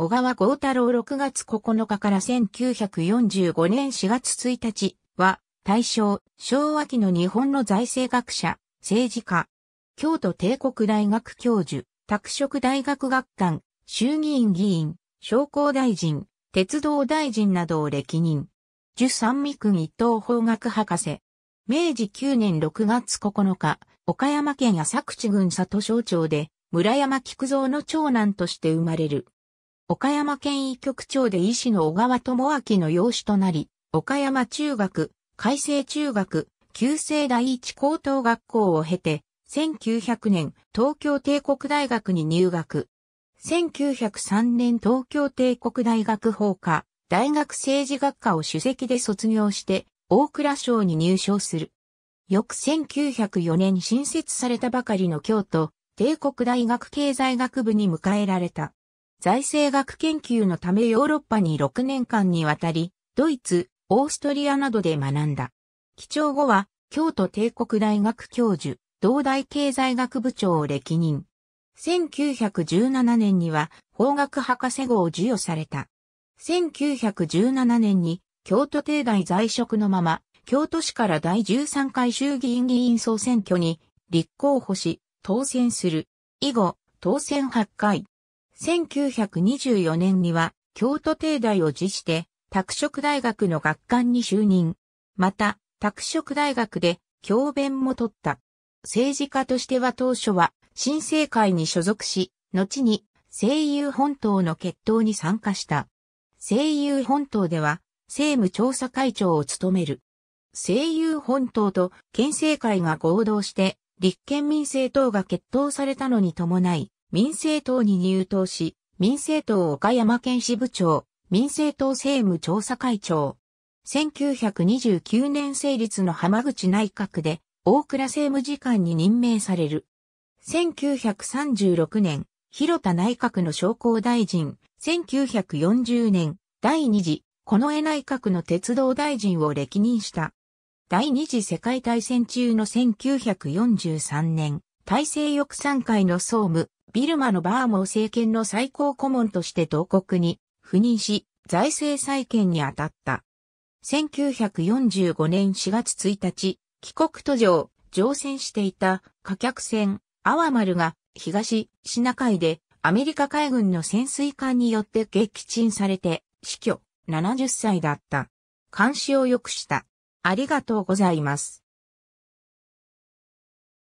小川幸太郎6月9日から1945年4月1日は、大正、昭和期の日本の財政学者、政治家、京都帝国大学教授、拓殖大学学官、衆議院議員、商工大臣、鉄道大臣などを歴任。樹三味君一等法学博士。明治9年6月9日、岡山県浅口郡里省町で、村山菊蔵の長男として生まれる。岡山県医局長で医師の小川智明の養子となり、岡山中学、海星中学、旧制第一高等学校を経て、1900年東京帝国大学に入学。1903年東京帝国大学法科、大学政治学科を主席で卒業して、大蔵省に入省する。翌1904年新設されたばかりの京都、帝国大学経済学部に迎えられた。財政学研究のためヨーロッパに6年間にわたり、ドイツ、オーストリアなどで学んだ。基調後は、京都帝国大学教授、同大経済学部長を歴任。1917年には、法学博士号を授与された。1917年に、京都帝大在職のまま、京都市から第13回衆議院議員総選挙に立候補し、当選する。以後、当選8回、1924年には京都帝大を辞して、拓殖大学の学官に就任。また、拓殖大学で教鞭も取った。政治家としては当初は新政会に所属し、後に声優本島の決闘に参加した。声優本島では政務調査会長を務める。声優本島と県政会が合同して立憲民政党が決闘されたのに伴い、民政党に入党し、民政党岡山県支部長、民政党政務調査会長。1929年成立の浜口内閣で、大倉政務次官に任命される。1936年、広田内閣の商工大臣、1940年、第二次、近衛内閣の鉄道大臣を歴任した。第二次世界大戦中の1943年、大西翼山会の総務、ビルマのバーモー政権の最高顧問として同国に赴任し、財政再建に当たった。1945年4月1日、帰国途上、乗船していた貨客船、アワマルが東シナ海でアメリカ海軍の潜水艦によって撃沈されて死去70歳だった。監視を良くした。ありがとうございます。